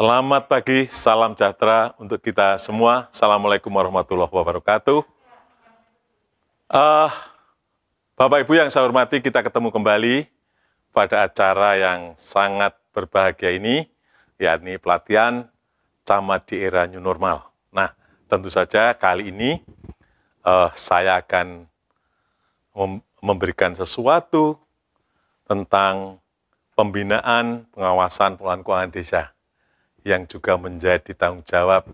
Selamat pagi, salam sejahtera untuk kita semua. Assalamualaikum warahmatullahi wabarakatuh. Uh, Bapak Ibu yang saya hormati, kita ketemu kembali pada acara yang sangat berbahagia ini, yakni pelatihan camat di era new normal. Nah, tentu saja kali ini uh, saya akan memberikan sesuatu tentang pembinaan pengawasan pengelolaan keuangan desa yang juga menjadi tanggung jawab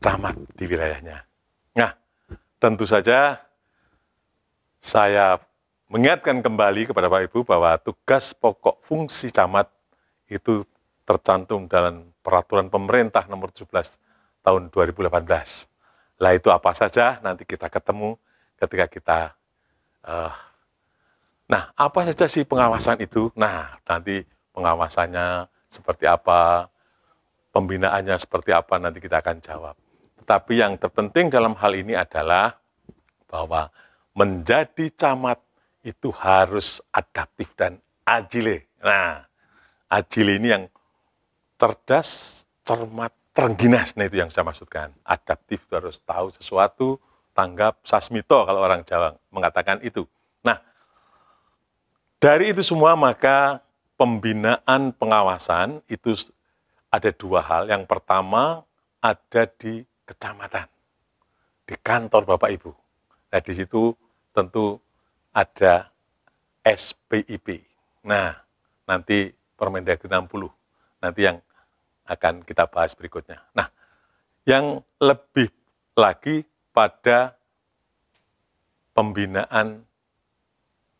camat di wilayahnya. Nah, tentu saja saya mengingatkan kembali kepada pak Ibu bahwa tugas pokok fungsi camat itu tercantum dalam peraturan pemerintah nomor 17 tahun 2018. Lah itu apa saja nanti kita ketemu ketika kita uh, nah apa saja sih pengawasan itu? Nah, nanti pengawasannya seperti apa? pembinaannya seperti apa nanti kita akan jawab. Tetapi yang terpenting dalam hal ini adalah bahwa menjadi camat itu harus adaptif dan ajile. Nah, ajile ini yang cerdas, cermat, terengginas. Nah, itu yang saya maksudkan. Adaptif itu harus tahu sesuatu, tanggap, sasmito kalau orang Jawa mengatakan itu. Nah, dari itu semua maka pembinaan pengawasan itu ada dua hal. Yang pertama ada di kecamatan, di kantor Bapak Ibu. Nah di situ tentu ada SPIP. Nah nanti Permendagri 60, nanti yang akan kita bahas berikutnya. Nah yang lebih lagi pada pembinaan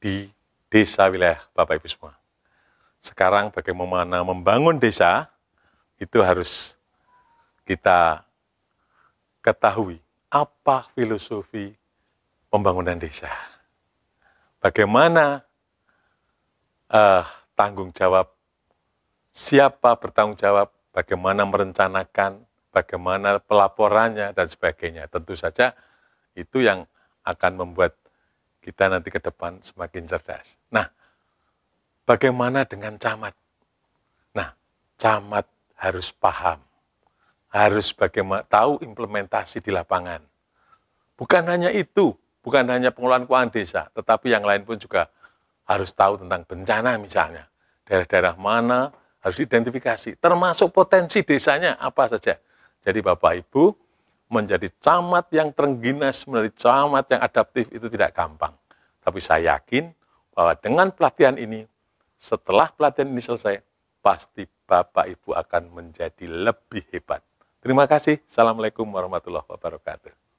di desa wilayah Bapak Ibu semua. Sekarang bagaimana membangun desa itu harus kita ketahui apa filosofi pembangunan desa. Bagaimana uh, tanggung jawab, siapa bertanggung jawab, bagaimana merencanakan, bagaimana pelaporannya, dan sebagainya. Tentu saja itu yang akan membuat kita nanti ke depan semakin cerdas. Nah, bagaimana dengan camat? Nah, camat harus paham, harus bagaimana tahu implementasi di lapangan. Bukan hanya itu, bukan hanya pengelolaan keuangan desa, tetapi yang lain pun juga harus tahu tentang bencana misalnya. Daerah-daerah mana harus diidentifikasi, termasuk potensi desanya apa saja. Jadi Bapak Ibu menjadi camat yang terengginas, menjadi camat yang adaptif itu tidak gampang. Tapi saya yakin bahwa dengan pelatihan ini, setelah pelatihan ini selesai, pasti Bapak Ibu akan menjadi lebih hebat. Terima kasih. Assalamualaikum warahmatullahi wabarakatuh.